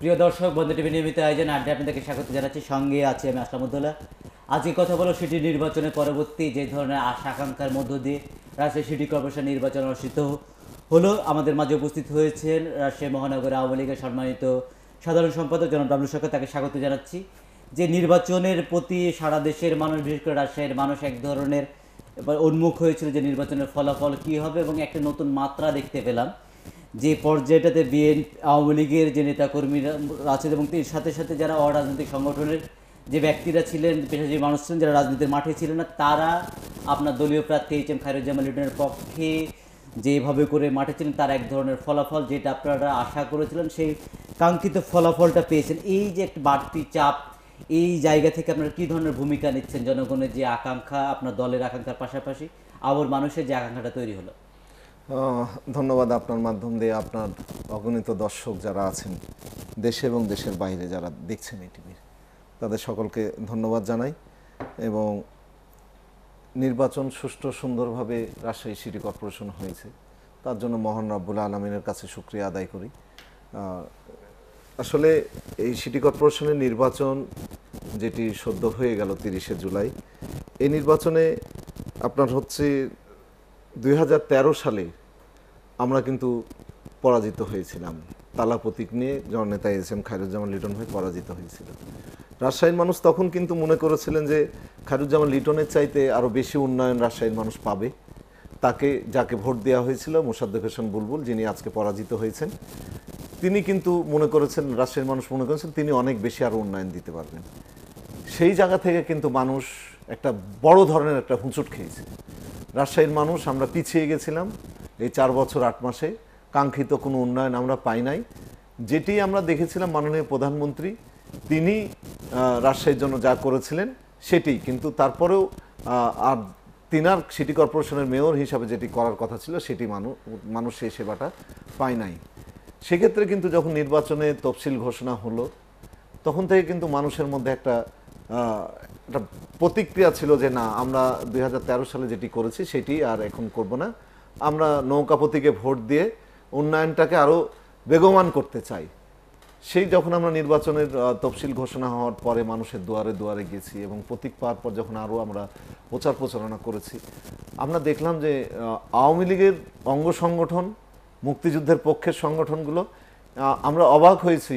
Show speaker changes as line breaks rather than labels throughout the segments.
প্রিয় দর্শক বন্ধু টিভি নিয়মিত আয়োজন আড্ডা আপনাদেরকে স্বাগত জানাচ্ছি সঙ্গে আছি আমি আসলামুদ্দোল্লা আজকে কথা বলো সিটি নির্বাচনের পরবর্তী যে ধরনের আশা আকাঙ্ক্ষার মধ্য দিয়ে রাজশাহী সিটি কর্পোরেশন নির্বাচন অনুষ্ঠিত হলো আমাদের মাঝে উপস্থিত হয়েছেন রাজশাহী মহানগর আওয়ামী লীগের সম্মানিত সাধারণ সম্পাদক জন ডাবলু সরকার তাকে স্বাগত জানাচ্ছি যে নির্বাচনের প্রতি সারা দেশের মানুষ বিশেষ করে রাজশাহীর মানুষ এক ধরনের উন্মুখ হয়েছিল যে নির্বাচনের ফলাফল কী হবে এবং একটা নতুন মাত্রা দেখতে পেলাম যে পর্যায়টাতে বিএনপি আওয়ামী লীগের যে নেতাকর্মীরা আছেন এবং তিনি সাথে সাথে যারা অরাজনৈতিক সংগঠনের যে ব্যক্তিরা ছিলেন পেশাজীবী মানুষ ছিলেন যারা রাজনীতির মাঠে ছিলেন না তারা আপনার দলীয় প্রার্থী এইচ এম খায়রুজ্জামান লিটনের পক্ষে যেভাবে করে মাঠে ছিলেন তার এক ধরনের ফলাফল যেটা আপনারা আশা করেছিলেন সেই কাঙ্ক্ষিত ফলাফলটা পেয়েছেন এই যে একটা বাড়তি চাপ এই জায়গা থেকে আপনারা কী ধরনের ভূমিকা নিচ্ছেন জনগণের যে আকাঙ্ক্ষা আপনার দলের আকাঙ্ক্ষার পাশাপাশি আবার মানুষের যে আকাঙ্ক্ষাটা তৈরি হলো
ধন্যবাদ আপনার মাধ্যম দিয়ে আপনার অগণিত দর্শক যারা আছেন দেশে এবং দেশের বাইরে যারা দেখছেন এই টিভির তাদের সকলকে ধন্যবাদ জানাই এবং নির্বাচন সুষ্ঠু সুন্দরভাবে রাজশাহী সিটি কর্পোরেশন হয়েছে তার জন্য মহান রাব্বুল আলমিনের কাছে সুক্রিয়া আদায় করি আসলে এই সিটি কর্পোরেশনের নির্বাচন যেটি সদ্য হয়ে গেল তিরিশে জুলাই এই নির্বাচনে আপনার হচ্ছে দুই সালে আমরা কিন্তু পরাজিত হয়েছিলাম তালা প্রতীক নিয়ে জননেতা এস এম খায়রুজ্জামান লিটন হয়ে পরাজিত হয়েছিল রাজশাহীর মানুষ তখন কিন্তু মনে করেছিলেন যে খায়রুজ্জামান লিটনের চাইতে আরও বেশি উন্নয়ন রাজশাহীর মানুষ পাবে তাকে যাকে ভোট দেওয়া হয়েছিল মোসাদ্দেক হোসেন বুলবুল যিনি আজকে পরাজিত হয়েছেন তিনি কিন্তু মনে করেছেন রাজশাহীর মানুষ মনে করেছেন তিনি অনেক বেশি আরও উন্নয়ন দিতে পারবেন সেই জায়গা থেকে কিন্তু মানুষ একটা বড় ধরনের একটা হুঁচুট খেয়েছে রাজশাহীর মানুষ আমরা পিছিয়ে গেছিলাম এই চার বছর আট মাসে কাঙ্ক্ষিত কোনো উন্নয়ন আমরা পাই নাই যেটি আমরা দেখেছিলাম মাননীয় প্রধানমন্ত্রী তিনি রাজশাহীর জন্য যা করেছিলেন সেটি কিন্তু তারপরেও আর তিনার সিটি কর্পোরেশনের মেয়র হিসাবে যেটি করার কথা ছিল সেটি মানুষ মানুষ সেই সেবাটা পায় নাই সেক্ষেত্রে কিন্তু যখন নির্বাচনে তফসিল ঘোষণা হলো তখন থেকে কিন্তু মানুষের মধ্যে একটা একটা প্রতিক্রিয়া ছিল যে না আমরা দুই সালে যেটি করেছি সেটি আর এখন করব না আমরা নৌকা প্রতীকে ভোট দিয়ে উন্নয়নটাকে আরও বেগমান করতে চাই সেই যখন আমরা নির্বাচনের তফসিল ঘোষণা হওয়ার পরে মানুষের দুয়ারে দুয়ারে গেছি এবং প্রতীক পাওয়ার পর যখন আরও আমরা প্রচার প্রচারণা করেছি আমরা দেখলাম যে আওয়ামী লীগের অঙ্গ সংগঠন মুক্তিযুদ্ধের পক্ষের সংগঠনগুলো আমরা অবাক হয়েছি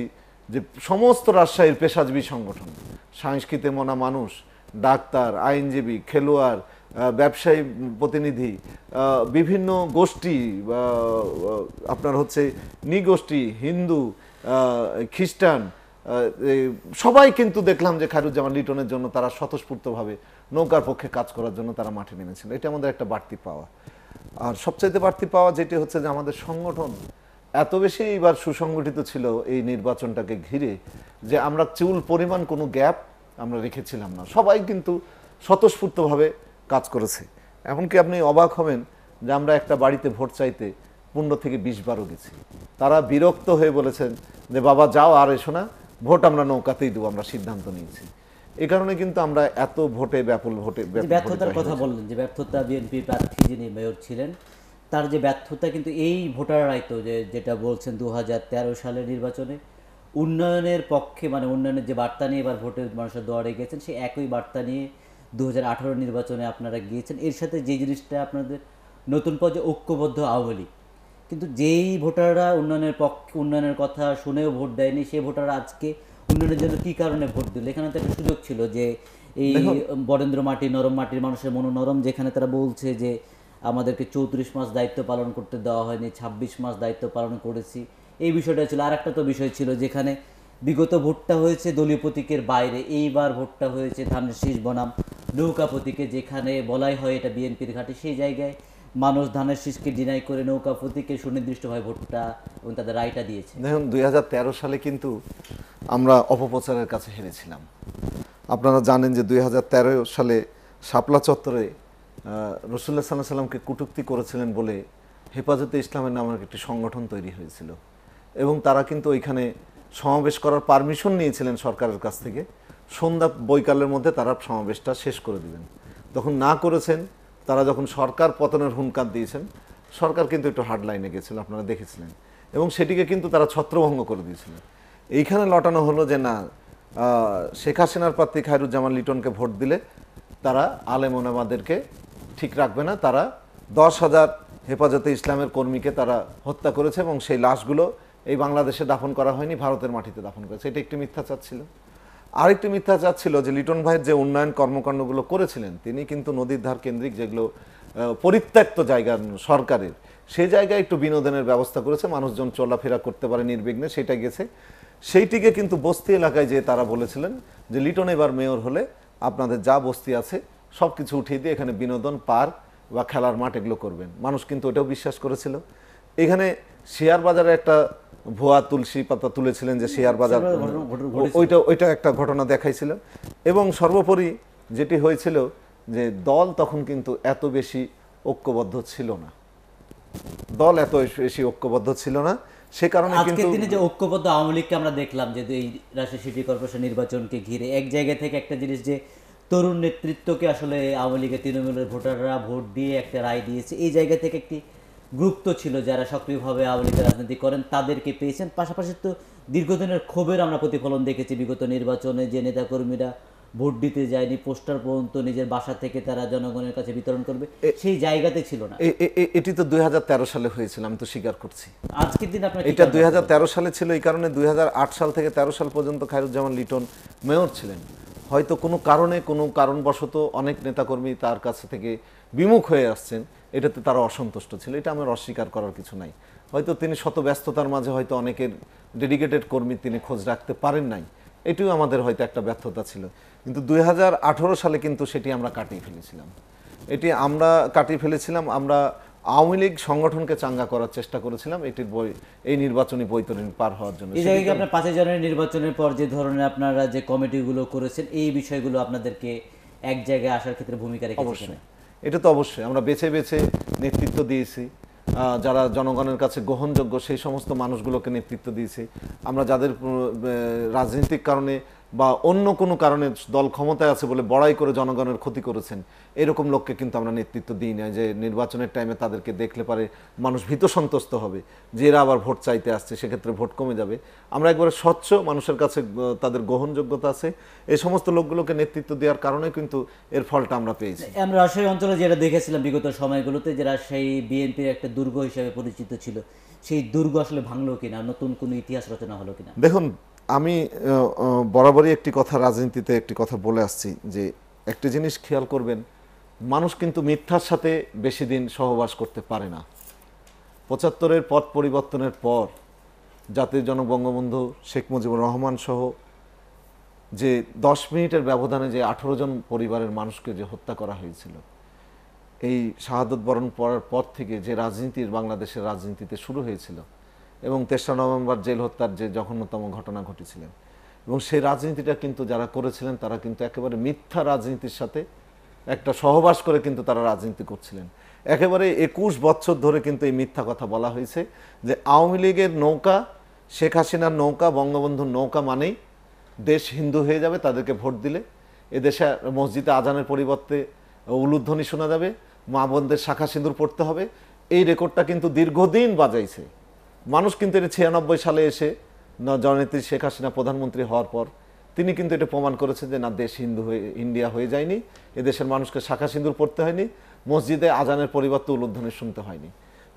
যে সমস্ত রাজশাহীর পেশাজীবী সংগঠন সংস্কৃতি মনা মানুষ ডাক্তার আইনজীবী খেলোয়াড় ব্যবসায়ী প্রতিনিধি বিভিন্ন গোষ্ঠী আপনার হচ্ছে নিগোষ্ঠী হিন্দু খ্রিস্টান সবাই কিন্তু দেখলাম যে খায়রুজ্জামান লিটনের জন্য তারা স্বতঃস্ফূর্তভাবে নৌকার পক্ষে কাজ করার জন্য তারা মাঠে নেমেছিল এটা আমাদের একটা বাড়তি পাওয়া আর সবচাইতে বাড়তি পাওয়া যেটি হচ্ছে যে আমাদের সংগঠন এত বেশি এইবার সুসংগঠিত ছিল এই নির্বাচনটাকে ঘিরে যে আমরা চুল পরিমাণ কোনো গ্যাপ আমরা রেখেছিলাম না সবাই কিন্তু স্বতঃস্ফূর্তভাবে কাজ করেছে এমনকি আপনি অবাক হবেন যে আমরা একটা বাড়িতে ভোট চাইতে পনেরো থেকে বিশ বারও গেছি তারা বিরক্ত হয়ে বলেছেন যে বাবা যাও আর এসো না ভোট আমরা নৌকাতেই দেবো আমরা সিদ্ধান্ত নিয়েছি এ কারণে কিন্তু আমরা এত ভোটে ব্যাপক ভোটে ব্যর্থতার কথা
বললেন যে ব্যর্থতা বিএনপি প্রার্থী যিনি মেয়র ছিলেন তার যে ব্যর্থতা কিন্তু এই ভোটাররাই তো যে যেটা বলছেন দু সালের নির্বাচনে উন্নয়নের পক্ষে মানে উন্নয়নের যে বার্তা নিয়ে এবার ভোটের মানুষের দোয়ারে গিয়েছেন সেই একই বার্তা নিয়ে দু নির্বাচনে আপনারা গিয়েছেন এর সাথে যে জিনিসটা আপনাদের নতুন পর্যায়ে ঐক্যবদ্ধ আওয়ামী কিন্তু যেই ভোটাররা উন্নয়নের পক্ষে উন্নয়নের কথা শুনেও ভোট দেয়নি সেই ভোটাররা আজকে উন্নয়নের জন্য কী কারণে ভোট দিল এখানে তো একটা সুযোগ ছিল যে এই বরেন্দ্র মাটি নরম মাটির মানুষের মনো নরম যেখানে তারা বলছে যে আমাদেরকে চৌত্রিশ মাস দায়িত্ব পালন করতে দেওয়া হয়নি ২৬ মাস দায়িত্ব পালন করেছি এই বিষয়টা ছিল আর একটা তো বিষয় ছিল যেখানে বিগত ভোটটা হয়েছে দলীয় প্রতীকের বাইরে এইবার ভোটটা হয়েছে ধানের শীষ বনাম নৌকা প্রতীকে যেখানে বলাই হয় এটা বিএনপির ঘাটে সেই জায়গায় মানুষ ধানের শীষকে ডিনাই করে নৌকা প্রতীকে সুনির্দিষ্টভাবে ভোটটা এবং তাদের রায়টা দিয়েছে দেখুন
দুই সালে কিন্তু আমরা অপপ্রচারের কাছে হেরেছিলাম আপনারা জানেন যে দুই সালে শাপলা চত্বরে রসুল্লা সাল্লাহ সাল্লামকে কুটুক্তি করেছিলেন বলে হেফাজতে ইসলামের নামের একটি সংগঠন তৈরি হয়েছিল এবং তারা কিন্তু ওইখানে সমাবেশ করার পারমিশন নিয়েছিলেন সরকারের কাছ থেকে সন্ধ্যা বৈকালের মধ্যে তারা সমাবেশটা শেষ করে দিবেন তখন না করেছেন তারা যখন সরকার পতনের হুঙ্কার দিয়েছেন সরকার কিন্তু একটু হার্ডলাইনে গেছিল আপনারা দেখেছিলেন এবং সেটিকে কিন্তু তারা ছত্রভঙ্গ করে দিয়েছিলেন এইখানে লটানো হলো যে না শেখ হাসিনার প্রার্থী খায়রুজ্জামান লিটনকে ভোট দিলে তারা আলেম ওনামাদেরকে ঠিক রাখবে না তারা দশ হাজার হেফাজতে ইসলামের কর্মীকে তারা হত্যা করেছে এবং সেই লাশগুলো এই বাংলাদেশে দাফন করা হয়নি ভারতের মাটিতে দাফন করেছে এটা একটি মিথ্যা চাচ্ছিল আরেকটি মিথ্যা চাচ্ছিল যে লিটন ভাইয়ের যে উন্নয়ন কর্মকাণ্ডগুলো করেছিলেন তিনি কিন্তু নদীর ধার কেন্দ্রিক যেগুলো পরিত্যক্ত জায়গা সরকারের সেই জায়গায় একটু বিনোদনের ব্যবস্থা করেছে মানুষজন চলাফেরা করতে পারে নির্বিঘ্নে সেটা গেছে সেইটিকে কিন্তু বস্তি এলাকায় যে তারা বলেছিলেন যে লিটন এবার মেয়র হলে আপনাদের যা বস্তি আছে সব কিছু উঠিয়ে দিয়ে এখানে বিনোদন পার্ক বা খেলার মাঠ এগুলো করবেন মানুষ কিন্তু এটাও বিশ্বাস করেছিল এখানে শেয়ার বাজারে একটা ভুয়া তুলসী পাতা তুলেছিলেন যে শেয়ার বাজার ওইটা ওইটা একটা ঘটনা দেখাইছিল এবং সর্বোপরি যেটি হয়েছিল যে দল তখন কিন্তু এত বেশি ঐক্যবদ্ধ ছিল না দল এত বেশি ঐক্যবদ্ধ ছিল না সে কারণে আজকের দিনে যে
ঐক্যবদ্ধ আওয়ামী লীগকে আমরা দেখলাম যে এই রাজশাহী সিটি কর্পোরেশন নির্বাচনকে ঘিরে এক জায়গা থেকে একটা জিনিস যে তরুণ নেতৃত্বকে আসলে আওয়ামী লীগের তৃণমূলের ভোটাররা ভোট দিয়ে একটা রায় দিয়েছে এই জায়গা থেকে একটি গ্রুপ তো ছিল যারা সক্রিয়ভাবে আওয়ামী লীগের রাজনীতি করেন তাদেরকে পেয়েছেন পাশাপাশি তো দীর্ঘদিনের ক্ষোভের আমরা প্রতিফলন দেখেছি বিগত নির্বাচনে যে নেতাকর্মীরা ভোট দিতে যায়নি পোস্টার পর্যন্ত নিজের বাসা থেকে তারা জনগণের কাছে বিতরণ করবে সেই জায়গাতে ছিল না
এটি তো দুই সালে হয়েছিল আমি তো স্বীকার করছি আজকের
দিন আপনার এটা দুই
সালে ছিল এই কারণে দুই সাল থেকে তেরো সাল পর্যন্ত খায়রুজ্জামান লিটন মেয়র ছিলেন হয়তো কোনো কারণে কোনো কারণবশত অনেক নেতাকর্মী তার কাছ থেকে বিমুখ হয়ে আসছেন এটাতে তারা অসন্তুষ্ট ছিল এটা আমার অস্বীকার করার কিছু নাই হয়তো তিনি শত ব্যস্ততার মাঝে হয়তো অনেকের ডেডিকেটেড কর্মী তিনি খোঁজ রাখতে পারেন নাই এটিও আমাদের হয়তো একটা ব্যর্থতা ছিল কিন্তু দুই সালে কিন্তু সেটি আমরা কাটিয়ে ফেলেছিলাম এটি আমরা কাটিয়ে ফেলেছিলাম আমরা আওয়ামী লীগ সংগঠনকে চাঙ্গা করার চেষ্টা করেছিলাম এটির বই এই নির্বাচনী বৈতরণ পার হওয়ার জন্য আপনার
পাঁচই জানুয়ারি নির্বাচনের পর যে ধরনের আপনারা যে কমিটিগুলো করেছেন এই বিষয়গুলো
আপনাদেরকে এক জায়গায় আসার ক্ষেত্রে ভূমিকা রেখে অবশ্যই এটা তো অবশ্যই আমরা বেছে বেছে নেতৃত্ব দিয়েছি যারা জনগণের কাছে গ্রহণযোগ্য সেই সমস্ত মানুষগুলোকে নেতৃত্ব দিয়েছে আমরা যাদের রাজনৈতিক কারণে বা অন্য কোনো কারণে দল ক্ষমতায় আছে বলে বড়াই করে জনগণের ক্ষতি করেছেন এরকম লোককে কিন্তু আমরা নেতৃত্ব দিই না যে নির্বাচনের টাইমে তাদেরকে দেখলে পারে মানুষ ভীত সন্তুষ্ট হবে যে এরা আবার ভোট চাইতে আসছে সেক্ষেত্রে ভোট কমে যাবে আমরা একবারে স্বচ্ছ মানুষের কাছে তাদের গ্রহণযোগ্যতা আছে এই সমস্ত লোকগুলোকে নেতৃত্ব দেওয়ার কারণে কিন্তু এর ফলটা আমরা পেয়েছি
আমরা রাজশাহী অঞ্চলে যেটা দেখেছিলাম বিগত সময়গুলোতে যে রাজশাহী বিএনপির একটা দুর্গ হিসেবে পরিচিত ছিল সেই দুর্গ আসলে ভাঙলো কিনা নতুন কোনো ইতিহাস রচনা হলো কিনা
দেখুন আমি বরাবরই একটি কথা রাজনীতিতে একটি কথা বলে আসছি যে একটি জিনিস খেয়াল করবেন মানুষ কিন্তু মিথ্যার সাথে বেশি দিন সহবাস করতে পারে না পঁচাত্তরের পথ পরিবর্তনের পর জাতির জনক বঙ্গবন্ধু শেখ মুজিবুর রহমান সহ যে দশ মিনিটের ব্যবধানে যে আঠেরো জন পরিবারের মানুষকে যে হত্যা করা হয়েছিল এই শাহাদত বরণ পড়ার পর থেকে যে রাজনীতির বাংলাদেশের রাজনীতিতে শুরু হয়েছিল এবং তেসরা নভেম্বর জেল হত্যার যে জঘন্যতম ঘটনা ঘটেছিলেন এবং সেই রাজনীতিটা কিন্তু যারা করেছিলেন তারা কিন্তু একেবারে মিথ্যা রাজনীতির সাথে একটা সহবাস করে কিন্তু তারা রাজনীতি করছিলেন একেবারে একুশ বছর ধরে কিন্তু এই মিথ্যা কথা বলা হয়েছে যে আওয়ামী লীগের নৌকা শেখ হাসিনার নৌকা বঙ্গবন্ধুর নৌকা মানেই দেশ হিন্দু হয়ে যাবে তাদেরকে ভোট দিলে এদেশে মসজিদে আজানের পরিবর্তে উলুধ্বনি শোনা যাবে মা বোনদের শাখা সিঁদুর পড়তে হবে এই রেকর্ডটা কিন্তু দীর্ঘদিন বাজাইছে মানুষ কিন্তু এটা ছিয়ানব্বই সালে এসে না জননেত্রী শেখ হাসিনা প্রধানমন্ত্রী হওয়ার পর তিনি কিন্তু এটা প্রমাণ করেছেন যে না দেশ হিন্দু হয়ে ইন্ডিয়া হয়ে যায়নি এদেশের মানুষকে শাখা সিন্দুর পড়তে হয়নি মসজিদে আজানের পরিবর্তে উলোধ্বনি শুনতে হয়নি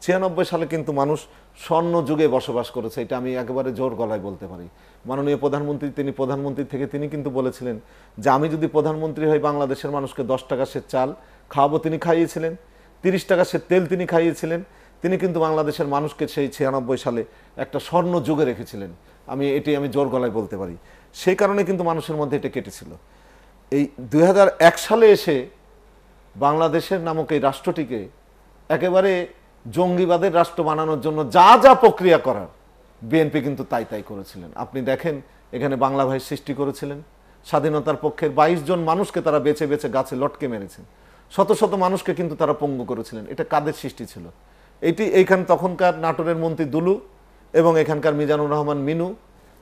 ছিয়ানব্বই সালে কিন্তু মানুষ স্বর্ণ যুগে বসবাস করেছে এটা আমি একেবারে জোর গলায় বলতে পারি মাননীয় প্রধানমন্ত্রী তিনি প্রধানমন্ত্রী থেকে তিনি কিন্তু বলেছিলেন যে আমি যদি প্রধানমন্ত্রী হই বাংলাদেশের মানুষকে দশ টাকা সে চাল খাওয়াবো তিনি খাইয়েছিলেন তিরিশ টাকা সে তেল তিনি খাইয়েছিলেন তিনি কিন্তু বাংলাদেশের মানুষকে সেই ছিয়ানব্বই সালে একটা স্বর্ণ যুগে রেখেছিলেন আমি এটি আমি জোর গলায় বলতে পারি সেই কারণে কিন্তু মানুষের মধ্যে এটা কেটেছিল এই দুই সালে এসে বাংলাদেশের নামক এই রাষ্ট্রটিকে একেবারে জঙ্গিবাদের রাষ্ট্র বানানোর জন্য যা যা প্রক্রিয়া করার বিএনপি কিন্তু তাই তাই করেছিলেন আপনি দেখেন এখানে বাংলা ভাই সৃষ্টি করেছিলেন স্বাধীনতার পক্ষের ২২ জন মানুষকে তারা বেছে বেছে গাছে লটকে মেরেছেন শত শত মানুষকে কিন্তু তারা পঙ্গু করেছিলেন এটা কাদের সৃষ্টি ছিল এটি এইখান তখনকার নাটোরের মন্ত্রী দুলু এবং এখানকার মিজানুর রহমান মিনু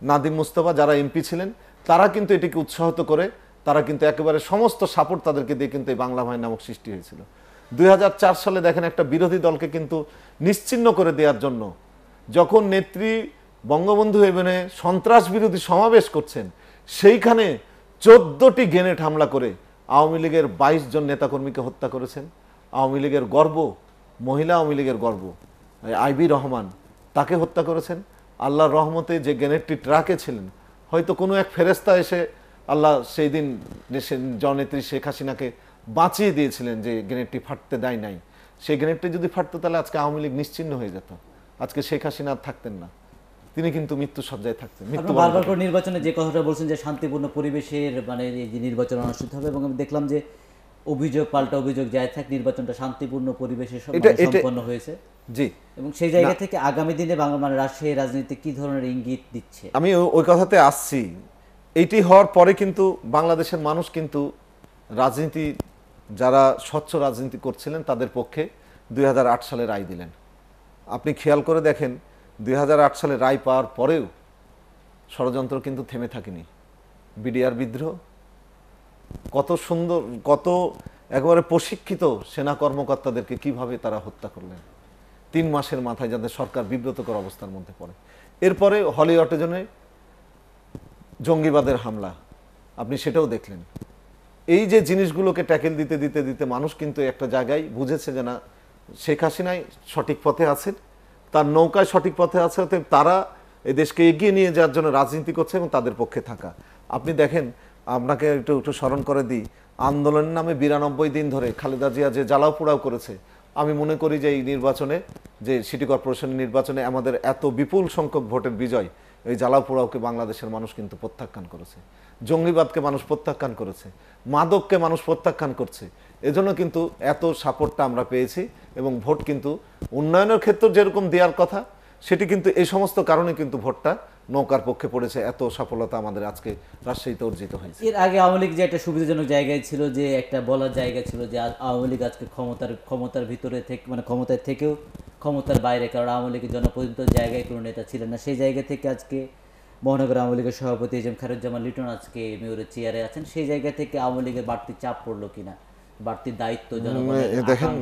নাদিম মুস্তফা যারা এমপি ছিলেন তারা কিন্তু এটিকে উৎসাহিত করে তারা কিন্তু একেবারে সমস্ত সাপোর্ট তাদেরকে দিয়ে কিন্তু এই বাংলা ভাই নামক সৃষ্টি হয়েছিল দুই সালে দেখেন একটা বিরোধী দলকে কিন্তু নিশ্চিন্ন করে দেওয়ার জন্য যখন নেত্রী বঙ্গবন্ধু এভেনে সন্ত্রাস বিরোধী সমাবেশ করছেন সেইখানে চোদ্দটি গেনেট হামলা করে আওয়ামী লীগের বাইশ জন নেতাকর্মীকে হত্যা করেছেন আওয়ামী লীগের গর্ব মহিলা আওয়ামী লীগের গর্ব আইবি রহমান তাকে হত্যা করেছেন আল্লাহর রহমতে যে গ্যানেটটি ট্রাকে ছিলেন হয়তো কোনো এক ফেরেস্তা এসে আল্লাহ সেই দিন জনেত্রী শেখ হাসিনাকে বাঁচিয়ে দিয়েছিলেন যে গ্রেনেডটি ফাটতে দেয় নাই সেই গ্রেনেডটি যদি ফাটতো তাহলে আজকে আওয়ামী লীগ নিশ্চিন্ন হয়ে যেত আজকে শেখ হাসিনা থাকতেন না তিনি কিন্তু মৃত্যু সজ্জায় থাকতেন মৃত্যু বারবার
করে নির্বাচনে যে কথাটা বলছেন যে শান্তিপূর্ণ পরিবেশের মানে নির্বাচন অনুষ্ঠিত হবে এবং আমি দেখলাম যে অভিযোগ পাল্টা অভিযোগ যায় থাক নির্বাচনটা শান্তিপূর্ণ পরিবেশে মানে সম্পন্ন হয়েছে জি এবং সেই জায়গা থেকে আগামী দিনে বাংলা মানে রাজশাহী রাজনীতি কি ধরনের ইঙ্গিত দিচ্ছে
আমি ওই কথাতে আসছি এটি হওয়ার পরে কিন্তু বাংলাদেশের মানুষ কিন্তু রাজনীতি যারা স্বচ্ছ রাজনীতি করছিলেন তাদের পক্ষে দুই সালে রায় দিলেন আপনি খেয়াল করে দেখেন দুই সালে রায় পাওয়ার পরেও ষড়যন্ত্র কিন্তু থেমে থাকেনি বিডিআর বিদ্রোহ কত সুন্দর কত একবারে প্রশিক্ষিত সেনা কর্মকর্তাদেরকে কিভাবে তারা হত্যা করলেন তিন মাসের মাথায় যাদের সরকার বিব্রতকর অবস্থার মধ্যে পড়ে এরপরে হলি অটেজনে জঙ্গিবাদের হামলা আপনি সেটাও দেখলেন এই যে জিনিসগুলোকে ট্যাকেল দিতে দিতে দিতে মানুষ কিন্তু একটা জায়গায় বুঝেছে যে না শেখ হাসিনাই সঠিক পথে আছেন তার নৌকায় সঠিক পথে আছে তারা এই দেশকে এগিয়ে নিয়ে যাওয়ার জন্য রাজনীতি করছে এবং তাদের পক্ষে থাকা আপনি দেখেন আপনাকে একটু একটু স্মরণ করে দিই আন্দোলনের নামে বিরানব্বই দিন ধরে খালেদা জিয়া যে জ্বালাও পোড়াও করেছে আমি মনে করি যে এই নির্বাচনে যে সিটি কর্পোরেশনের নির্বাচনে আমাদের এত বিপুল সংখ্যক ভোটের বিজয় এই জ্বালাও পোড়াওকে বাংলাদেশের মানুষ কিন্তু প্রত্যাখ্যান করেছে জঙ্গিবাদকে মানুষ প্রত্যাখ্যান করেছে মাদককে মানুষ প্রত্যাখ্যান করছে এজন্য কিন্তু এত সাপোর্টটা আমরা পেয়েছি এবং ভোট কিন্তু উন্নয়নের ক্ষেত্রে যেরকম দেওয়ার কথা সেটি কিন্তু এই সমস্ত কারণে কিন্তু ভোটটা নৌকার পক্ষে পড়েছে এত সফলতা আমাদের আজকে রাজশাহীতে অর্জিত হয়েছে
এর আগে আওয়ামী লীগ যে একটা সুবিধাজনক জায়গায় ছিল যে একটা বলার জায়গা ছিল যে আওয়ামী লীগ আজকে ক্ষমতার ক্ষমতার ভিতরে থেকে মানে ক্ষমতার থেকেও ক্ষমতার বাইরে কারণ আওয়ামী লীগের জনপ্রতিনিধিত্ব জায়গায় কোনো নেতা ছিলেন না সেই জায়গা থেকে আজকে মহানগর আওয়ামী লীগের সভাপতি এজম খারুজ্জামান লিটন আজকে মেয়রের চেয়ারে আছেন সেই জায়গা থেকে আওয়ামী লীগের বাড়তি চাপ পড়লো কিনা বাড়তি দায়িত্ব দেখেন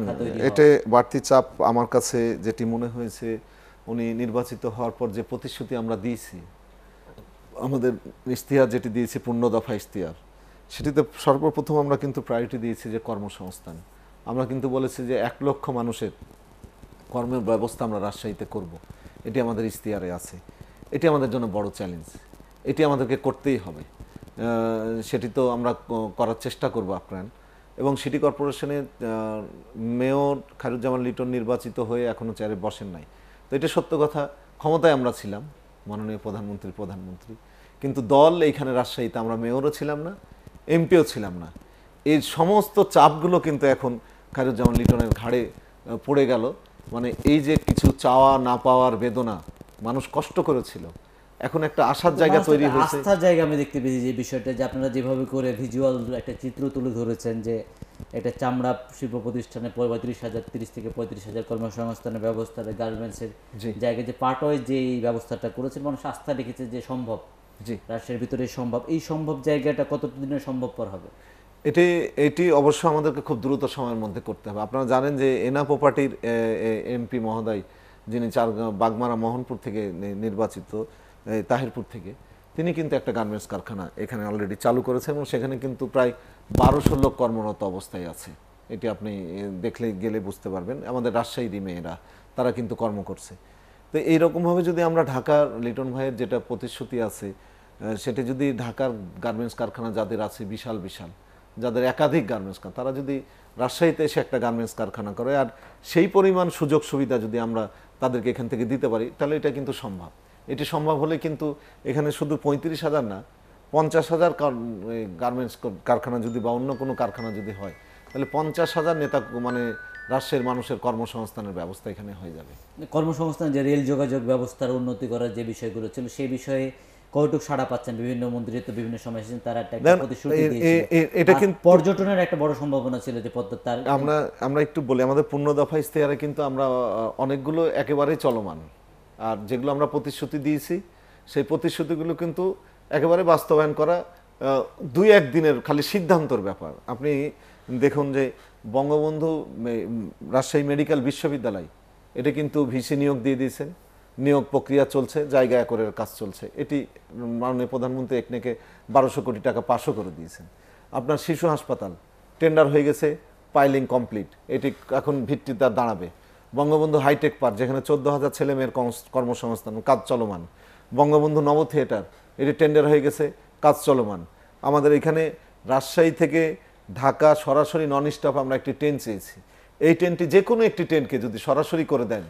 এটা
বাড়তি চাপ আমার কাছে যেটি মনে হয়েছে উনি নির্বাচিত হওয়ার পর যে প্রতিশ্রুতি আমরা দিয়েছি আমাদের ইশতিহার যেটি দিয়েছি পূর্ণ দফা ইশতিহার সেটিতে সর্বপ্রথম আমরা কিন্তু প্রায়োরিটি দিয়েছি যে কর্মসংস্থান আমরা কিন্তু বলেছি যে এক লক্ষ মানুষের কর্মের ব্যবস্থা আমরা রাজশাহীতে করব। এটি আমাদের ইশতিহারে আছে এটি আমাদের জন্য বড় চ্যালেঞ্জ এটি আমাদেরকে করতেই হবে সেটি তো আমরা করার চেষ্টা করব আপ্রাণ এবং সিটি কর্পোরেশনে মেয়র খায়রুজ্জামান লিটন নির্বাচিত হয়ে এখনও চেয়ারে বসেন নাই তো এটা সত্য কথা ক্ষমতায় আমরা ছিলাম মাননীয় প্রধানমন্ত্রীর প্রধানমন্ত্রী কিন্তু দল এইখানে রাজশাহীতে আমরা মেয়রও ছিলাম না এমপিও ছিলাম না এই সমস্ত চাপগুলো কিন্তু এখন খায়রুজ্জামান লিটনের ঘাড়ে পড়ে গেল মানে এই যে কিছু চাওয়া না পাওয়ার বেদনা মানুষ কষ্ট করেছিল এখন একটা আশার জায়গা তৈরি হয়েছে আস্থার
জায়গা আমি দেখতে পেয়েছি যে বিষয়টা যে আপনারা যেভাবে করে ভিজুয়াল একটা চিত্র তুলে ধরেছেন যে একটা চামড়া শিল্প প্রতিষ্ঠানে পঁয়ত্রিশ হাজার তিরিশ থেকে পঁয়ত্রিশ হাজার কর্মসংস্থানের ব্যবস্থা গার্মেন্টসের জায়গায় যে পাটয় যে এই ব্যবস্থাটা করেছেন মানুষ আস্থা রেখেছে যে সম্ভব রাষ্ট্রের ভিতরে সম্ভব এই সম্ভব জায়গাটা কতদিনে সম্ভবপর হবে
এটি এটি অবশ্য আমাদেরকে খুব দ্রুত সময়ের মধ্যে করতে হবে আপনারা জানেন যে এনা পোপার্টির এমপি মহোদয় যিনি চার বাগমারা মোহনপুর থেকে নির্বাচিত তাহিরপুর থেকে তিনি কিন্তু একটা গার্মেন্টস কারখানা এখানে অলরেডি চালু করেছে এবং সেখানে কিন্তু প্রায় বারোশো লোক কর্মরত অবস্থায় আছে এটি আপনি দেখলে গেলে বুঝতে পারবেন আমাদের রাজশাহীর মেয়েরা তারা কিন্তু কর্ম করছে তো এইরকমভাবে যদি আমরা ঢাকার লিটন ভাইয়ের যেটা প্রতিশ্রুতি আছে সেটি যদি ঢাকার গার্মেন্টস কারখানা যাদের আছে বিশাল বিশাল যাদের একাধিক গার্মেন্টস তারা যদি রাজশাহীতে এসে একটা গার্মেন্টস কারখানা করে আর সেই পরিমাণ সুযোগ সুবিধা যদি আমরা তাদেরকে এখান থেকে দিতে পারি তাহলে এটা কিন্তু সম্ভব এটি সম্ভব হলে কিন্তু এখানে শুধু পঁয়ত্রিশ হাজার না পঞ্চাশ হাজার গার্মেন্টস কারখানা যদি বা অন্য কোনো কারখানা যদি হয় তাহলে পঞ্চাশ হাজার নেতা মানে রাষ্ট্রের মানুষের কর্মসংস্থানের ব্যবস্থা এখানে হয়ে যাবে মানে কর্মসংস্থান যে রেল যোগাযোগ ব্যবস্থার উন্নতি করার যে বিষয়গুলো ছিল সেই
বিষয়ে কয়টুক সাড়া পাচ্ছেন বিভিন্ন মন্ত্রী তো বিভিন্ন সময় এসেছেন তারা একটা প্রতিশ্রুতি এটা কিন্তু
পর্যটনের একটা বড় সম্ভাবনা ছিল যে পদ্মার আমরা আমরা একটু বলি আমাদের পূর্ণ দফা ইস্তেহারে কিন্তু আমরা অনেকগুলো একেবারেই চলমান আর যেগুলো আমরা প্রতিশ্রুতি দিয়েছি সেই প্রতিশ্রুতিগুলো কিন্তু একেবারে বাস্তবায়ন করা দুই একদিনের খালি সিদ্ধান্তর ব্যাপার আপনি দেখুন যে বঙ্গবন্ধু রাজশাহী মেডিকেল বিশ্ববিদ্যালয় এটা কিন্তু ভিসি নিয়োগ দিয়ে দিয়েছেন নিয়োগ প্রক্রিয়া চলছে জায়গা একরের কাজ চলছে এটি মাননীয় প্রধানমন্ত্রী একনেকে বারোশো কোটি টাকা পাশও করে দিয়েছেন আপনার শিশু হাসপাতাল টেন্ডার হয়ে গেছে পাইলিং কমপ্লিট এটি এখন ভিত্তিতে দাঁড়াবে বঙ্গবন্ধু হাইটেক পার্ক যেখানে চোদ্দ হাজার ছেলে মেয়ের কর্মসংস্থান কাজ চলমান বঙ্গবন্ধু নব থিয়েটার এটি টেন্ডার হয়ে গেছে কাজ চলমান আমাদের এখানে রাজশাহী থেকে ঢাকা সরাসরি নন স্টপ আমরা একটি ট্রেন চেয়েছি এই ট্রেনটি যে কোনো একটি ট্রেনকে যদি সরাসরি করে দেন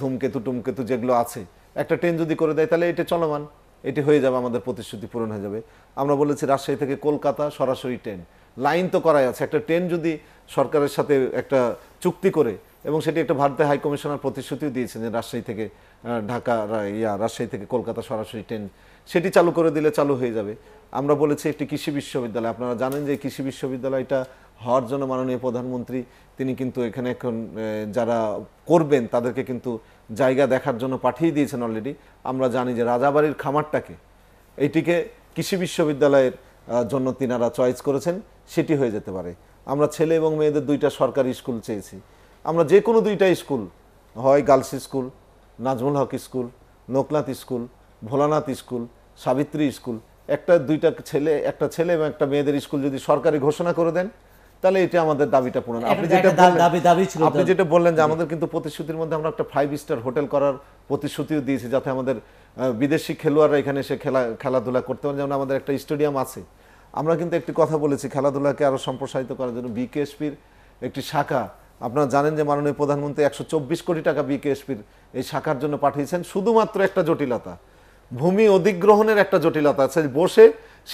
ধূমকেতু টুমকেতু যেগুলো আছে একটা ট্রেন যদি করে দেয় তাহলে এটা চলমান এটি হয়ে যাবে আমাদের প্রতিশ্রুতি পূরণ হয়ে যাবে আমরা বলেছি রাজশাহী থেকে কলকাতা সরাসরি ট্রেন লাইন তো করাই আছে একটা ট্রেন যদি সরকারের সাথে একটা চুক্তি করে এবং সেটি একটা ভারতের হাইকমিশনার প্রতিশ্রুতিও দিয়েছেন যে রাজশাহী থেকে ঢাকা ইয়া রাজশাহী থেকে কলকাতা সরাসরি ট্রেন সেটি চালু করে দিলে চালু হয়ে যাবে আমরা বলেছি একটি কৃষি বিশ্ববিদ্যালয় আপনারা জানেন যে কৃষি বিশ্ববিদ্যালয়টা হওয়ার জন্য মাননীয় প্রধানমন্ত্রী তিনি কিন্তু এখানে এখন যারা করবেন তাদেরকে কিন্তু জায়গা দেখার জন্য পাঠিয়ে দিয়েছেন অলরেডি আমরা জানি যে রাজাবাড়ির খামারটাকে এইটিকে কৃষি বিশ্ববিদ্যালয়ের জন্য তিনারা চয়েস করেছেন সেটি হয়ে যেতে পারে আমরা ছেলে এবং মেয়েদের দুইটা সরকারি স্কুল চেয়েছি আমরা যে কোনো দুইটা স্কুল হয় girls school Nazmul Haque school নকলাত school Bholanath school Savitri school একটা দুইটা ছেলে একটা ছেলে এবং একটা মেয়েদের স্কুল যদি সরকারি ঘোষণা করে দেন তাহলে এটা আমাদের দাবিটা পূরণ আপনি যেটা দাবি আপনি যেটা বললেন যে আমাদের কিন্তু প্রতিশ্রুতির মধ্যে আমরা একটা ফাইভ স্টার হোটেল করার প্রতিশ্রুতিও দিয়েছি যাতে আমাদের বিদেশি খেলোয়াড়রা এখানে এসে খেলা খেলাধুলা করতে পারেন যেমন আমাদের একটা স্টেডিয়াম আছে আমরা কিন্তু একটি কথা বলেছি খেলাধুলাকে আরও সম্প্রসারিত করার জন্য বিকেএসপির একটি শাখা আপনারা জানেন যে মাননীয় প্রধানমন্ত্রী একশো কোটি টাকা বিকেএসপির এই শাখার জন্য পাঠিয়েছেন শুধুমাত্র একটা জটিলতা ভূমি অধিগ্রহণের একটা জটিলতা আছে বসে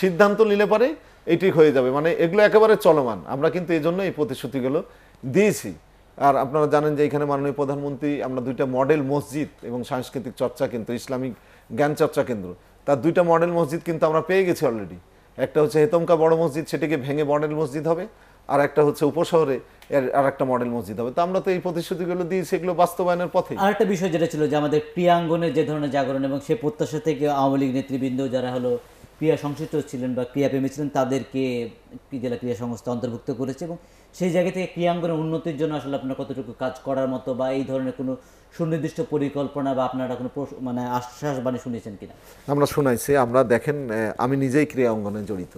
সিদ্ধান্ত নিলে পারে এটি হয়ে যাবে মানে এগুলো একেবারে চলমান আমরা কিন্তু এই জন্য এই প্রতিশ্রুতিগুলো দিয়েছি আর আপনারা জানেন যে এখানে মাননীয় প্রধানমন্ত্রী আমরা দুইটা মডেল মসজিদ এবং সাংস্কৃতিক চর্চা কেন্দ্র ইসলামিক জ্ঞান চর্চা কেন্দ্র তার দুইটা মডেল মসজিদ কিন্তু আমরা পেয়ে গেছি অলরেডি একটা হচ্ছে হেতমকা বড় মসজিদ সেটিকে ভেঙে মডেল মসজিদ হবে আর একটা হচ্ছে উপশহরে এর আর মডেল মসজিদ হবে তো আমরা তো এই প্রতিশ্রুতিগুলো দিই সেগুলো বাস্তবায়নের পথে
আরেকটা বিষয় যেটা ছিল যে আমাদের প্রিয়াঙ্গনের যে ধরনের জাগরণ এবং সে প্রত্যাশা থেকে আওয়ামী লীগ নেতৃবৃন্দ যারা হলো ক্রিয়া সংশ্লিষ্ট ছিলেন বা ক্রিয়াপ্রেমী ছিলেন তাদেরকে জেলা ক্রিয়া সংস্থা অন্তর্ভুক্ত করেছে এবং সেই জায়গা থেকে ক্রিয়াঙ্গনের উন্নতির জন্য আসলে আপনার কতটুকু কাজ করার মতো বা এই ধরনের কোনো সুনির্দিষ্ট পরিকল্পনা বা আপনারা কোনো মানে আশ্বাসবাণী শুনেছেন কিনা
আমরা শুনাইছি আমরা দেখেন আমি নিজেই ক্রিয়া অঙ্গনে জড়িত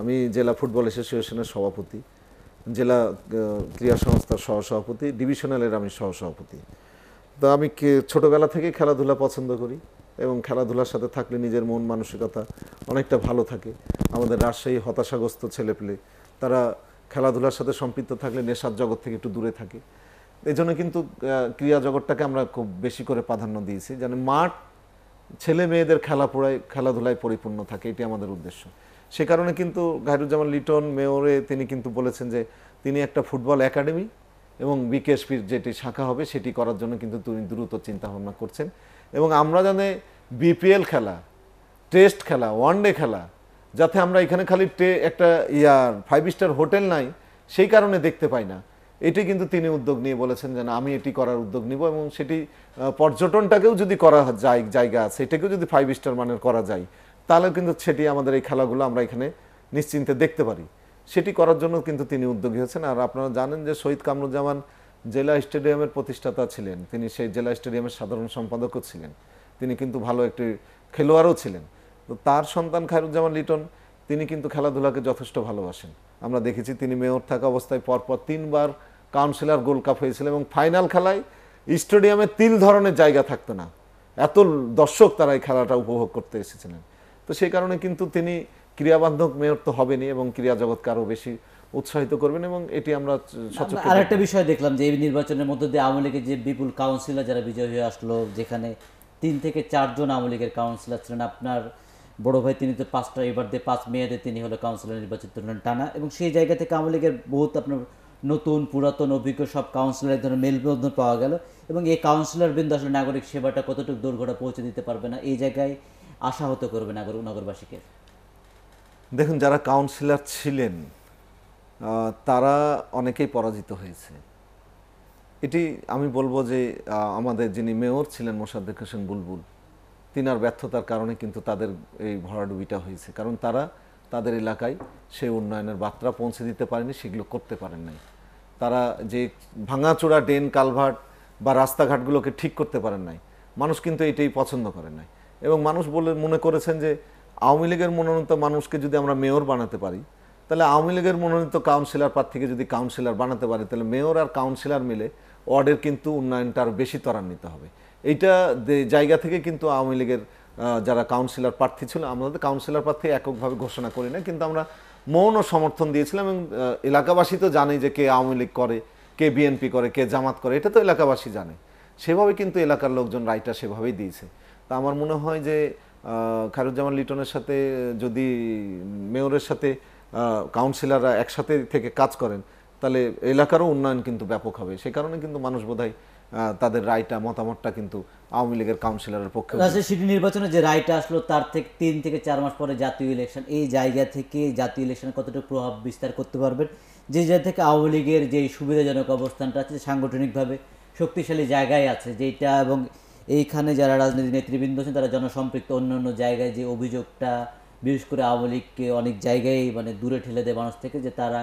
আমি জেলা ফুটবল অ্যাসোসিয়েশনের সভাপতি জেলা ক্রীড়া সংস্থার সহসভাপতি ডিভিশনালের আমি সহসভাপতি তো আমি ছোটোবেলা থেকে খেলাধুলা পছন্দ করি এবং খেলাধুলার সাথে থাকলে নিজের মন মানসিকতা অনেকটা ভালো থাকে আমাদের রাজশাহী হতাশাগ্রস্ত ছেলেপেলে তারা খেলাধুলার সাথে সম্পৃক্ত থাকলে নেশার জগৎ থেকে একটু দূরে থাকে এই জন্য কিন্তু ক্রীড়া জগৎটাকে আমরা খুব বেশি করে প্রাধান্য দিয়েছি যেন মাঠ ছেলে মেয়েদের খেলা পড়ায় খেলাধুলায় পরিপূর্ণ থাকে এটি আমাদের উদ্দেশ্য সে কারণে কিন্তু গাহিরুজ্জামান লিটন মেয়রে তিনি কিন্তু বলেছেন যে তিনি একটা ফুটবল একাডেমি এবং বিকেএসপির যেটি শাখা হবে সেটি করার জন্য কিন্তু তিনি দ্রুত চিন্তাভাবনা করছেন এবং আমরা জানে বিপিএল খেলা টেস্ট খেলা ওয়ানডে খেলা যাতে আমরা এখানে খালি টে একটা ইয়ার ফাইভ স্টার হোটেল নাই সেই কারণে দেখতে পাই না এটি কিন্তু তিনি উদ্যোগ নিয়ে বলেছেন যে আমি এটি করার উদ্যোগ নিব এবং সেটি পর্যটনটাকেও যদি করা যায় জায়গা আছে এটাকেও যদি ফাইভ স্টার মানের করা যায় তাহলে কিন্তু সেটি আমাদের এই খেলাগুলো আমরা এখানে নিশ্চিন্তে দেখতে পারি সেটি করার জন্য কিন্তু তিনি উদ্যোগী হয়েছেন আর আপনারা জানেন যে শহীদ কামরুজ্জামান জেলা স্টেডিয়ামের প্রতিষ্ঠাতা ছিলেন তিনি সেই জেলা স্টেডিয়ামের সাধারণ সম্পাদকও ছিলেন তিনি কিন্তু ভালো একটি খেলোয়াড়ও ছিলেন তো তার সন্তান খায়রুজ্জামান লিটন তিনি কিন্তু খেলাধুলাকে যথেষ্ট ভালোবাসেন আমরা দেখেছি তিনি মেয়র থাকা অবস্থায় পরপর তিনবার কাউন্সিলর গোল্ড কাপ হয়েছিল এবং ফাইনাল খেলায় স্টেডিয়ামে তিল ধরনের জায়গা থাকতো না এত দর্শক তারা এই খেলাটা উপভোগ করতে এসেছিলেন তো সেই কারণে কিন্তু তিনি ক্রিয়াবান্ধক মেয়র তো হবেনি এবং ক্রিয়া জগৎকে আরও বেশি উৎসাহিত করবেন এবং এটি আমরা আর একটা
বিষয় দেখলাম যে এই নির্বাচনের মধ্যে দিয়ে আওয়ামী লীগের যে বিপুল কাউন্সিলর যারা বিজয় হয়ে আসলো যেখানে তিন থেকে চারজন আওয়ামী লীগের কাউন্সিলর ছিলেন আপনার বড় ভাই তিনি তো পাঁচটা এবার দিয়ে পাঁচ মেয়াদে তিনি হলো কাউন্সিলর নির্বাচিত হলেন টানা এবং সেই জায়গা থেকে আওয়ামী লীগের বহুত আপনার নতুন পুরাতন অভিজ্ঞ সব এক ধরনের মেলবন্ধন পাওয়া গেল এবং এই কাউন্সিলর বৃন্দ আসলে নাগরিক সেবাটা কতটুকু দুর্ঘটনা পৌঁছে দিতে পারবে না এই জায়গায়
আশাহত করবে নাগর নগরবাসীকে দেখুন যারা কাউন্সিলর ছিলেন তারা অনেকেই পরাজিত হয়েছে এটি আমি বলবো যে আমাদের যিনি মেয়র ছিলেন মোসাদ্দেক হোসেন বুলবুল তিনার ব্যর্থতার কারণে কিন্তু তাদের এই ভরাডুবিটা হয়েছে কারণ তারা তাদের এলাকায় সেই উন্নয়নের বার্তা পৌঁছে দিতে পারেনি সেগুলো করতে পারেন নাই তারা যে ভাঙাচোড়া ডেন কালভার্ট বা রাস্তাঘাটগুলোকে ঠিক করতে পারেন নাই মানুষ কিন্তু এটাই পছন্দ করেন নাই এবং মানুষ বলে মনে করেছেন যে আওয়ামী লীগের মনোনীত মানুষকে যদি আমরা মেয়র বানাতে পারি তাহলে আওয়ামী লীগের মনোনীত কাউন্সিলর প্রার্থীকে যদি কাউন্সিলর বানাতে পারি তাহলে মেয়র আর কাউন্সিলর মিলে ওয়ার্ডের কিন্তু উন্নয়নটা আরও বেশি ত্বরান্বিত হবে এইটা জায়গা থেকে কিন্তু আওয়ামী লীগের যারা কাউন্সিলর প্রার্থী ছিল আমাদের কাউন্সিলর প্রার্থী এককভাবে ঘোষণা করি না কিন্তু আমরা মৌন সমর্থন দিয়েছিলাম এবং এলাকাবাসী তো জানে যে কে আওয়ামী লীগ করে কে বিএনপি করে কে জামাত করে এটা তো এলাকাবাসী জানে সেভাবে কিন্তু এলাকার লোকজন রায়টা সেভাবেই দিয়েছে আমার মনে হয় যে খায়রুজ্জামান লিটনের সাথে যদি মেয়রের সাথে কাউন্সিলাররা একসাথে থেকে কাজ করেন তাহলে এলাকারও উন্নয়ন কিন্তু ব্যাপক হবে সে কারণে কিন্তু মানুষ বোধ তাদের রায়টা মতামতটা কিন্তু আওয়ামী লীগের কাউন্সিলরের পক্ষে
সিটি নির্বাচনে যে রায়টা আসলো তার থেকে তিন থেকে চার মাস পরে জাতীয় ইলেকশন এই জায়গা থেকে জাতীয় ইলেকশনে কতটুকু প্রভাব বিস্তার করতে পারবেন যে জায়গা থেকে আওয়ামী লীগের যে সুবিধাজনক অবস্থানটা আছে সাংগঠনিকভাবে শক্তিশালী জায়গায় আছে যেটা এবং এইখানে যারা রাজনীতি নেতৃবৃন্দ আছেন তারা জনসম্পৃক্ত অন্য অন্য জায়গায় যে অভিযোগটা বিশেষ করে আওয়ামী লীগকে অনেক জায়গায় মানে দূরে ঠেলে দেয় মানুষ থেকে যে তারা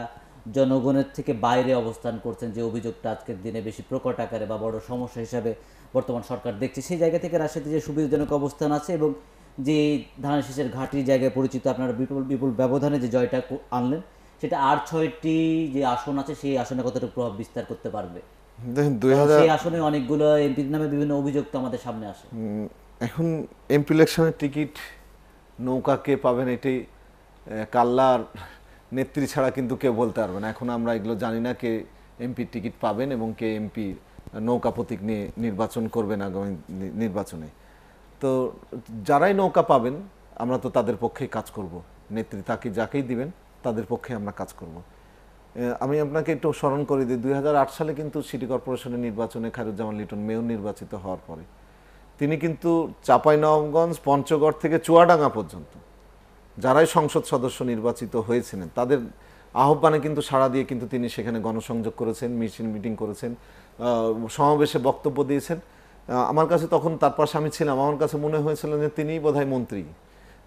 জনগণের থেকে বাইরে অবস্থান করছেন যে অভিযোগটা আজকের দিনে বেশি প্রকট আকারে বা বড় সমস্যা হিসাবে বর্তমান সরকার দেখছে সেই জায়গা থেকে রাজশাহীতে যে সুবিধাজনক অবস্থান আছে এবং যে ধান শেষের ঘাটির জায়গায় পরিচিত আপনারা বিপুল বিপুল ব্যবধানে যে জয়টা আনলেন সেটা আর ছয়টি যে আসন আছে সেই আসনে কতটুকু প্রভাব বিস্তার করতে পারবে
হাজার আসনে অনেকগুলো এমপির নামে বিভিন্ন অভিযোগ আমাদের সামনে আসে এখন এমপি টিকিট পাবেন এটি কাল্লার নেত্রী ছাড়া কিন্তু কেউ বলতে পারবে না এখন আমরা এগুলো জানি না কে এমপির টিকিট পাবেন এবং কে এমপি নৌকা প্রতীক নিয়ে নির্বাচন করবেন আগামী নির্বাচনে তো যারাই নৌকা পাবেন আমরা তো তাদের পক্ষেই কাজ করব নেত্রী তাকে যাকেই দিবেন তাদের পক্ষে আমরা কাজ করব আমি আপনাকে একটু স্মরণ করে দিই দুই সালে কিন্তু সিটি কর্পোরেশনের নির্বাচনে খায়রুজ্জামান লিটন মেয়র নির্বাচিত হওয়ার পরে তিনি কিন্তু চাঁপাইনবাবগঞ্জ পঞ্চগড় থেকে চুয়াডাঙ্গা পর্যন্ত যারাই সংসদ সদস্য নির্বাচিত হয়েছিলেন তাদের আহ্বানে কিন্তু সাড়া দিয়ে কিন্তু তিনি সেখানে গণসংযোগ করেছেন মিছিল মিটিং করেছেন সমাবেশে বক্তব্য দিয়েছেন আমার কাছে তখন তার পাশে আমি ছিলাম আমার কাছে মনে হয়েছিল যে তিনিই বোধহয় মন্ত্রী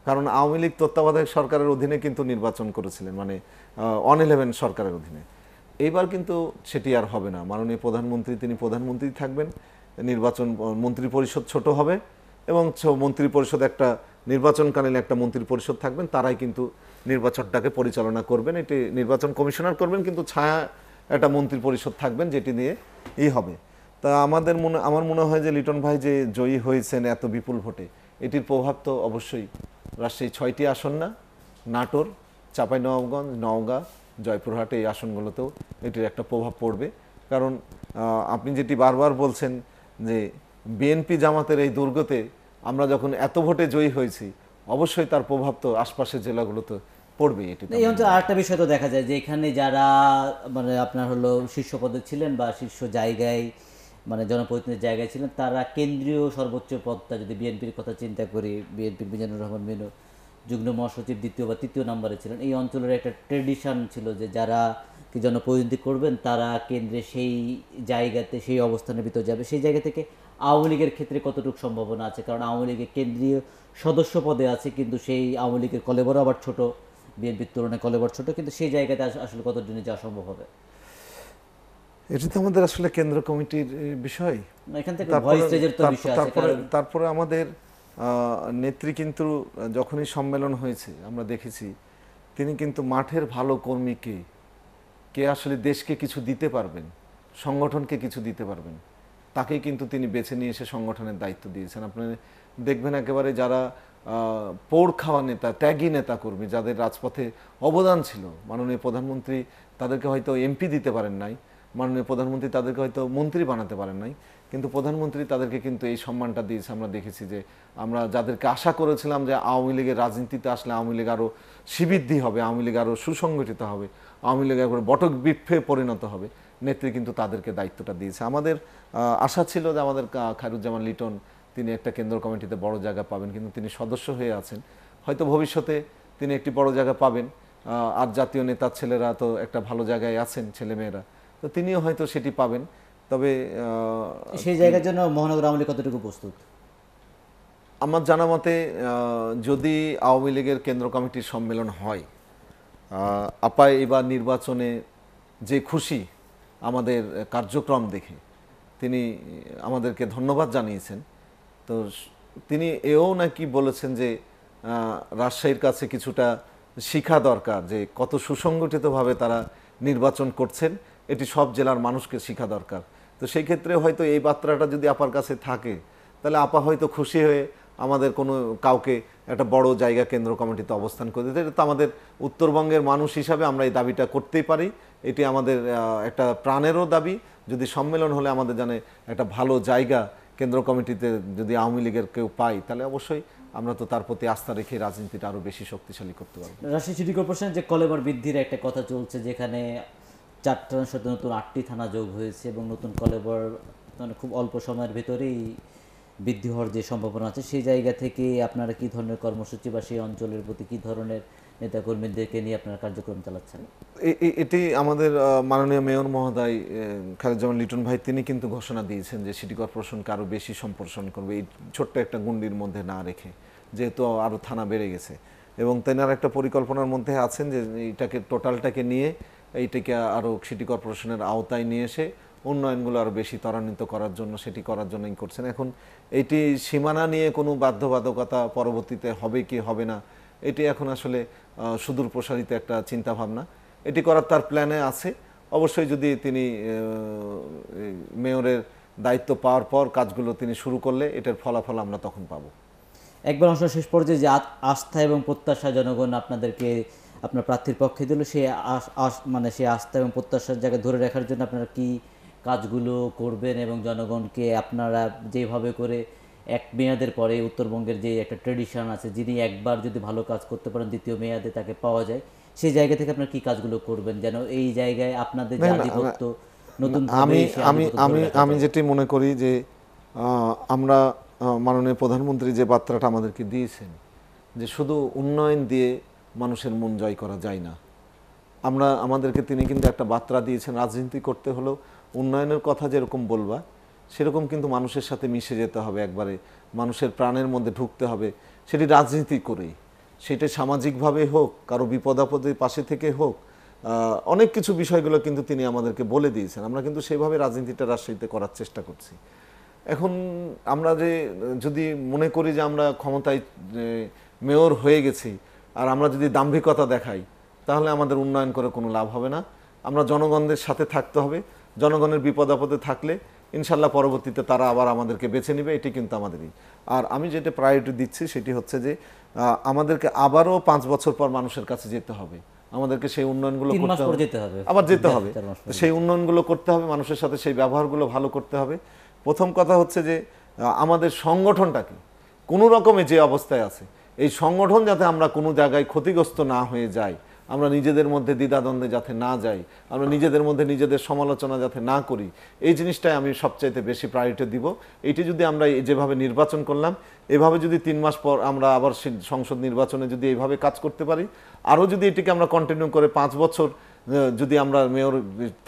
কারণ আওয়ামী লীগ তত্ত্বাবধায়ক সরকারের অধীনে কিন্তু নির্বাচন করেছিলেন মানে অন ইলেভেন সরকারের অধীনে এইবার কিন্তু সেটি আর হবে না মাননীয় প্রধানমন্ত্রী তিনি প্রধানমন্ত্রী থাকবেন নির্বাচন মন্ত্রী পরিষদ ছোট হবে এবং মন্ত্রী পরিষদ একটা নির্বাচনকালীন একটা মন্ত্রী পরিষদ থাকবেন তারাই কিন্তু নির্বাচনটাকে পরিচালনা করবেন এটি নির্বাচন কমিশনার করবেন কিন্তু ছায়া একটা মন্ত্রী পরিষদ থাকবেন যেটি নিয়ে ই হবে তা আমাদের মনে আমার মনে হয় যে লিটন ভাই যে জয়ী হয়েছেন এত বিপুল ভোটে এটির প্রভাব তো অবশ্যই রাজশাহী ছয়টি আসন না নাটোর নবাবগঞ্জ নওগাঁ জয়পুরহাট এই আসনগুলোতেও এটির একটা প্রভাব পড়বে কারণ আপনি যেটি বারবার বলছেন যে বিএনপি জামাতের এই দুর্গতে আমরা যখন এত ভোটে জয়ী হয়েছি অবশ্যই তার প্রভাব তো আশপাশের জেলাগুলোতে পড়বে এটি এই আর
আরেকটা বিষয় তো দেখা যায় যে এখানে যারা মানে আপনার হলো শীর্ষ পদে ছিলেন বা শীর্ষ জায়গায় মানে জনপ্রতিনিধির জায়গায় ছিলেন তারা কেন্দ্রীয় সর্বোচ্চ পদটা যদি বিএনপির কথা চিন্তা করি বিএনপির মিজানুর রহমান মিনু যুগ্ম মহাসচিব দ্বিতীয় বা তৃতীয় নম্বরে ছিলেন এই অঞ্চলের একটা ট্রেডিশন ছিল যে যারা কি জনপ্রতিনিধি করবেন তারা কেন্দ্রে সেই জায়গাতে সেই অবস্থানের ভিতর যাবে সেই জায়গা থেকে আওয়ামী লীগের ক্ষেত্রে কতটুকু সম্ভাবনা আছে কারণ আওয়ামী লীগের কেন্দ্রীয় সদস্য পদে আছে কিন্তু সেই আওয়ামী লীগের কলেবরও আবার ছোটো বিএনপির তুলনায় কলেবর ছোটো কিন্তু সেই জায়গাতে আসলে
কতদিনে যাওয়া সম্ভব হবে এটা তো আমাদের আসলে কেন্দ্র কমিটির বিষয় তারপরে তারপরে আমাদের নেত্রী কিন্তু যখনই সম্মেলন হয়েছে আমরা দেখেছি তিনি কিন্তু মাঠের ভালো কর্মীকে কে আসলে দেশকে কিছু দিতে পারবেন সংগঠনকে কিছু দিতে পারবেন তাকেই কিন্তু তিনি বেছে নিয়ে এসে সংগঠনের দায়িত্ব দিয়েছেন আপনি দেখবেন একেবারে যারা পোড় খাওয়া নেতা ত্যাগী নেতা কর্মী যাদের রাজপথে অবদান ছিল মাননীয় প্রধানমন্ত্রী তাদেরকে হয়তো এমপি দিতে পারেন নাই মাননীয় প্রধানমন্ত্রী তাদেরকে হয়তো মন্ত্রী বানাতে পারেন নাই কিন্তু প্রধানমন্ত্রী তাদেরকে কিন্তু এই সম্মানটা দিয়েছে আমরা দেখেছি যে আমরা যাদেরকে আশা করেছিলাম যে আওয়ামী লীগের রাজনীতিতে আসলে আওয়ামী লীগ আরও সিবৃদ্ধি হবে আওয়ামী লীগ আরও সুসংগঠিত হবে আওয়ামী লীগ একবার বটক বিক্ষে পরিণত হবে নেত্রী কিন্তু তাদেরকে দায়িত্বটা দিয়েছে আমাদের আশা ছিল যে আমাদের খায়রুজ্জামান লিটন তিনি একটা কেন্দ্র কমিটিতে বড় জায়গা পাবেন কিন্তু তিনি সদস্য হয়ে আছেন হয়তো ভবিষ্যতে তিনি একটি বড় জায়গা পাবেন আর জাতীয় নেতার ছেলেরা তো একটা ভালো জায়গায় আছেন ছেলেমেয়েরা তো তিনিও হয়তো সেটি পাবেন তবে সেই জায়গার
জন্য মহানগর আওয়ামী লীগ কতটুকু প্রস্তুত
আমার জানা মতে যদি আওয়ামী লীগের কেন্দ্র কমিটির সম্মেলন হয় আপায় এবার নির্বাচনে যে খুশি আমাদের কার্যক্রম দেখে তিনি আমাদেরকে ধন্যবাদ জানিয়েছেন তো তিনি এও নাকি বলেছেন যে রাজশাহীর কাছে কিছুটা শিখা দরকার যে কত সুসংগঠিতভাবে তারা নির্বাচন করছেন এটি সব জেলার মানুষকে শেখা দরকার তো সেই ক্ষেত্রে হয়তো এই বার্তাটা যদি আপার কাছে থাকে তাহলে আপা হয়তো খুশি হয়ে আমাদের কোনো কাউকে একটা বড় জায়গা কেন্দ্র কমিটিতে অবস্থান করে দিতে এটা তো আমাদের উত্তরবঙ্গের মানুষ হিসাবে আমরা এই দাবিটা করতেই পারি এটি আমাদের একটা প্রাণেরও দাবি যদি সম্মেলন হলে আমাদের জানে একটা ভালো জায়গা কেন্দ্র কমিটিতে যদি আওয়ামী লীগের কেউ পাই তাহলে অবশ্যই আমরা তো তার প্রতি আস্থা রেখে রাজনীতিটা আরও বেশি শক্তিশালী করতে পারবো
রাশি সিটি কর্পোরেশন যে কলেবার বৃদ্ধির একটা কথা চলছে যেখানে চারটা সাথে নতুন আটটি থানা যোগ হয়েছে এবং নতুন কলেবর মানে খুব অল্প সময়ের ভেতরেই বৃদ্ধি হওয়ার যে সম্ভাবনা আছে সেই জায়গা থেকে আপনারা কি ধরনের কর্মসূচি বা সেই অঞ্চলের প্রতি কি ধরনের নেতাকর্মীদেরকে নিয়ে আপনার কার্যক্রম চালাচ্ছেন
এটি আমাদের মাননীয় মেয়র মহোদয় খালেজামান লিটন ভাই তিনি কিন্তু ঘোষণা দিয়েছেন যে সিটি কর্পোরেশনকে আরও বেশি সম্প্রসারণ করবে এই ছোট্ট একটা গুন্ডির মধ্যে না রেখে যেহেতু আরও থানা বেড়ে গেছে এবং তেনার একটা পরিকল্পনার মধ্যে আছেন যে এটাকে টোটালটাকে নিয়ে এইটাকে আরও সিটি কর্পোরেশনের আওতায় নিয়ে এসে উন্নয়নগুলো আরও বেশি ত্বরান্বিত করার জন্য সেটি করার জন্যই করছেন এখন এটি সীমানা নিয়ে কোনো বাধ্যবাধকতা পরবর্তীতে হবে কি হবে না এটি এখন আসলে সুদূর প্রসারিত একটা চিন্তাভাবনা এটি করার তার প্ল্যানে আছে অবশ্যই যদি তিনি মেয়রের দায়িত্ব পাওয়ার পর কাজগুলো তিনি শুরু করলে এটার ফলাফল আমরা তখন পাবো
একবার অংশ শেষ পর্যায়ে যে আস্থা এবং প্রত্যাশা জনগণ আপনাদেরকে আপনার প্রার্থীর পক্ষে দিল সে মানে সে আস্থা এবং প্রত্যাশার জায়গায় ধরে রাখার জন্য আপনারা কি কাজগুলো করবেন এবং জনগণকে আপনারা যেভাবে করে এক মেয়াদের পরে উত্তরবঙ্গের যে একটা ট্রেডিশন আছে যিনি একবার যদি ভালো কাজ করতে পারেন দ্বিতীয় মেয়াদে তাকে পাওয়া যায় সেই জায়গা থেকে আপনার কি কাজগুলো করবেন যেন এই জায়গায় আপনাদের নতুন আমি আমি আমি আমি
যেটি মনে করি যে আমরা মাননীয় প্রধানমন্ত্রী যে বার্তাটা আমাদেরকে দিয়েছেন যে শুধু উন্নয়ন দিয়ে মানুষের মন জয় করা যায় না আমরা আমাদেরকে তিনি কিন্তু একটা বার্তা দিয়েছেন রাজনীতি করতে হলেও উন্নয়নের কথা যেরকম বলবা সেরকম কিন্তু মানুষের সাথে মিশে যেতে হবে একবারে মানুষের প্রাণের মধ্যে ঢুকতে হবে সেটি রাজনীতি করেই সেটা সামাজিকভাবে হোক কারো বিপদ পাশে থেকে হোক অনেক কিছু বিষয়গুলো কিন্তু তিনি আমাদেরকে বলে দিয়েছেন আমরা কিন্তু সেভাবে রাজনীতিটা রাজশাহীতে করার চেষ্টা করছি এখন আমরা যে যদি মনে করি যে আমরা ক্ষমতায় মেয়র হয়ে গেছি আর আমরা যদি দাম্ভিকতা দেখাই তাহলে আমাদের উন্নয়ন করে কোনো লাভ হবে না আমরা জনগণদের সাথে থাকতে হবে জনগণের বিপদ আপদে থাকলে ইনশাল্লাহ পরবর্তীতে তারা আবার আমাদেরকে বেছে নেবে এটি কিন্তু আমাদেরই আর আমি যেটা প্রায়োরিটি দিচ্ছি সেটি হচ্ছে যে আমাদেরকে আবারও পাঁচ বছর পর মানুষের কাছে যেতে হবে আমাদেরকে সেই উন্নয়নগুলো করতে হবে আবার যেতে হবে সেই উন্নয়নগুলো করতে হবে মানুষের সাথে সেই ব্যবহারগুলো ভালো করতে হবে প্রথম কথা হচ্ছে যে আমাদের সংগঠনটাকে কোনো রকমে যে অবস্থায় আছে এই সংগঠন যাতে আমরা কোনো জায়গায় ক্ষতিগ্রস্ত না হয়ে যাই আমরা নিজেদের মধ্যে দ্বিধাদ্বন্দ্বে যাতে না যাই আমরা নিজেদের মধ্যে নিজেদের সমালোচনা যাতে না করি এই জিনিসটাই আমি সবচাইতে বেশি প্রায়োরিটি দিব এটি যদি আমরা যেভাবে নির্বাচন করলাম এভাবে যদি তিন মাস পর আমরা আবার সংসদ নির্বাচনে যদি এইভাবে কাজ করতে পারি আরও যদি এটিকে আমরা কন্টিনিউ করে পাঁচ বছর যদি আমরা মেয়র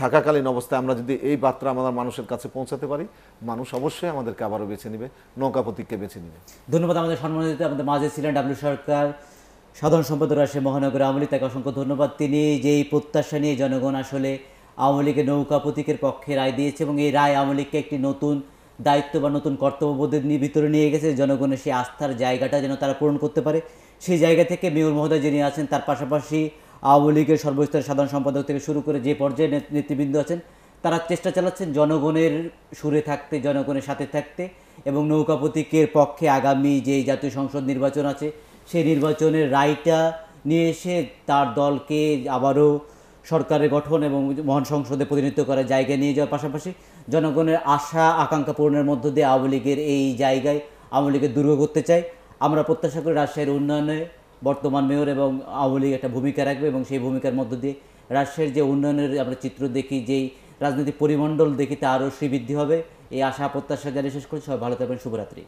থাকাকালীন অবস্থায় আমরা যদি এই বার্তা আমাদের মানুষের কাছে পৌঁছাতে পারি মানুষ অবশ্যই আমাদেরকে আবারও বেছে নেবে নৌকা প্রতীককে বেছে নেবে
ধন্যবাদ আমাদের সম্মানিত দিতে আমাদের মাঝে ছিলেন ডাব্লিউ সরকার সাধারণ সম্পাদক রাশি মহানগর আওয়ামী তাকে অসংখ্য ধন্যবাদ তিনি যেই প্রত্যাশা নিয়ে জনগণ আসলে আওয়ামী লীগের নৌকা প্রতীকের পক্ষে রায় দিয়েছে এবং এই রায় আওয়ামী লীগকে একটি নতুন দায়িত্ব বা নতুন কর্তব্যবোধের ভিতরে নিয়ে গেছে জনগণের সেই আস্থার জায়গাটা যেন তারা পূরণ করতে পারে সেই জায়গা থেকে মেয়র মহোদয় যিনি আছেন তার পাশাপাশি আওয়ামী লীগের সর্বস্তরের সাধারণ সম্পাদক থেকে শুরু করে যে পর্যায়ে নেতৃবৃন্দ আছেন তারা চেষ্টা চালাচ্ছেন জনগণের সুরে থাকতে জনগণের সাথে থাকতে এবং নৌকা প্রতীকের পক্ষে আগামী যে জাতীয় সংসদ নির্বাচন আছে সেই নির্বাচনের রায়টা নিয়ে এসে তার দলকে আবারও সরকারের গঠন এবং মহান সংসদে প্রতিনিধিত্ব করার জায়গায় নিয়ে যাওয়ার পাশাপাশি জনগণের আশা আকাঙ্ক্ষা পূরণের মধ্য দিয়ে আওয়ামী লীগের এই জায়গায় আওয়ামী লীগের দুর্গ করতে চাই আমরা প্রত্যাশা করি রাজশাহীর উন্নয়নে বর্তমান মেয়র এবং আওয়ামী লীগ একটা ভূমিকা রাখবে এবং সেই ভূমিকার মধ্য দিয়ে রাজশাহীর যে উন্নয়নের আমরা চিত্র দেখি যেই রাজনৈতিক পরিমণ্ডল দেখি তা আরও শ্রীবৃদ্ধি হবে এই আশা প্রত্যাশা জানিয়ে শেষ করছি সবাই ভালো থাকবেন শুভরাত্রি